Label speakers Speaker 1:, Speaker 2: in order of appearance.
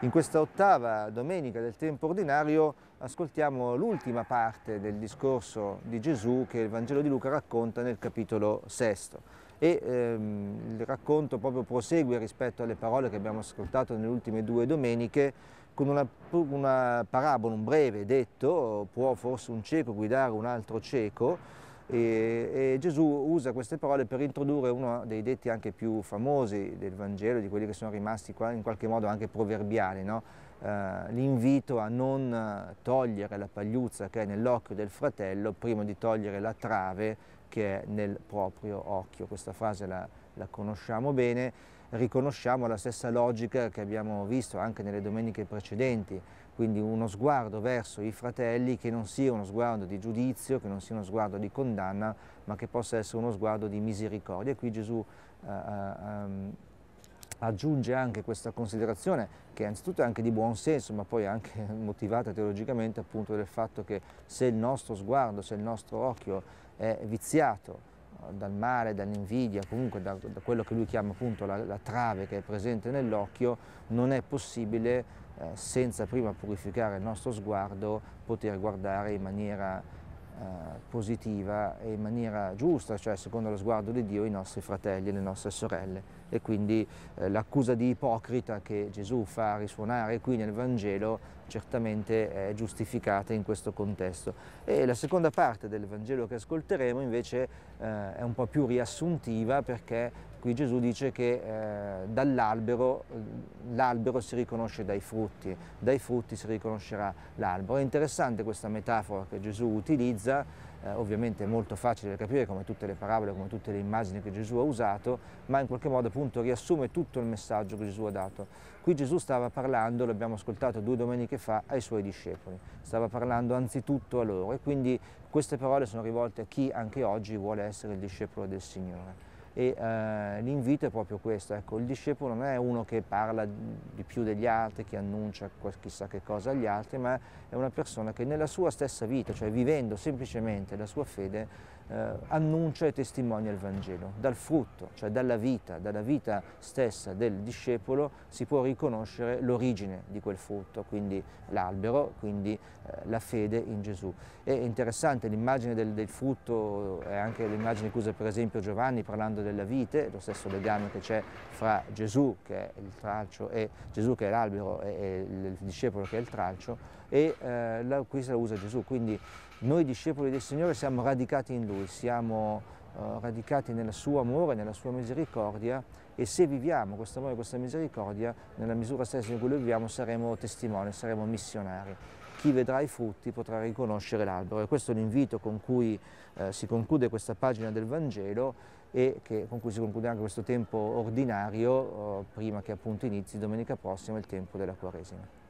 Speaker 1: In questa ottava domenica del tempo ordinario ascoltiamo l'ultima parte del discorso di Gesù che il Vangelo di Luca racconta nel capitolo sesto e ehm, il racconto proprio prosegue rispetto alle parole che abbiamo ascoltato nelle ultime due domeniche con una, una parabola, un breve detto, può forse un cieco guidare un altro cieco, e, e, Gesù usa queste parole per introdurre uno dei detti anche più famosi del Vangelo, di quelli che sono rimasti in qualche modo anche proverbiali, no? uh, l'invito a non togliere la pagliuzza che è nell'occhio del fratello prima di togliere la trave che è nel proprio occhio. Questa frase la, la conosciamo bene, riconosciamo la stessa logica che abbiamo visto anche nelle domeniche precedenti, quindi uno sguardo verso i fratelli che non sia uno sguardo di giudizio, che non sia uno sguardo di condanna, ma che possa essere uno sguardo di misericordia. E qui Gesù eh, eh, ehm, aggiunge anche questa considerazione che anzitutto è anche di buon senso ma poi anche motivata teologicamente appunto del fatto che se il nostro sguardo, se il nostro occhio è viziato dal male, dall'invidia, comunque da, da, quello che lui chiama appunto la, la trave che è presente nell'occhio, non è possibile eh, senza prima purificare il nostro sguardo poter guardare in maniera eh, positiva e in maniera giusta, cioè secondo lo sguardo di Dio, i nostri fratelli e le nostre sorelle. E quindi eh, l'accusa di ipocrita che Gesù fa risuonare qui nel Vangelo certamente è eh, giustificata in questo contesto. E la seconda parte del Vangelo che ascolteremo invece eh, è un po' più riassuntiva perché qui Gesù dice che eh, dall'albero l'albero si riconosce dai frutti, dai frutti si riconoscerà l'albero. È interessante questa metafora che Gesù utilizza eh, ovviamente molto facile da capire come tutte le parabole, come tutte le immagini che Gesù ha usato, ma in qualche modo appunto riassume tutto il messaggio che Gesù ha dato. Qui Gesù stava parlando, l'abbiamo ascoltato due domeniche fa, ai suoi discepoli, stava parlando anzitutto a loro e quindi queste parole sono rivolte a chi anche oggi vuole essere il discepolo del Signore e eh, l'invito è proprio questo, ecco, il discepolo non è uno che parla di più degli altri, che annuncia chissà che cosa agli altri, ma è una persona che nella sua stessa vita, cioè vivendo semplicemente la sua fede, eh, annuncia e testimonia il Vangelo. Dal frutto, cioè dalla vita, dalla vita stessa del discepolo si può riconoscere l'origine di quel frutto, quindi l'albero, quindi eh, la fede in Gesù. È interessante l'immagine del, del, frutto, è anche l'immagine che usa per esempio Giovanni parlando della vite, lo stesso legame che c'è fra Gesù che è il tralcio e Gesù che è l'albero e, e il discepolo che è il tralcio, e eh, la, questa la usa Gesù. Quindi noi discepoli del Signore siamo radicati in Lui, siamo eh, radicati nel suo amore, nella sua misericordia e se viviamo questo amore e questa misericordia, nella misura stessa in cui lo viviamo saremo testimoni, saremo missionari. Chi vedrà i frutti potrà riconoscere l'albero e questo è l'invito con cui eh, si conclude questa pagina del Vangelo e che, con cui si conclude anche questo tempo ordinario eh, prima che appunto inizi domenica prossima il tempo della Quaresima.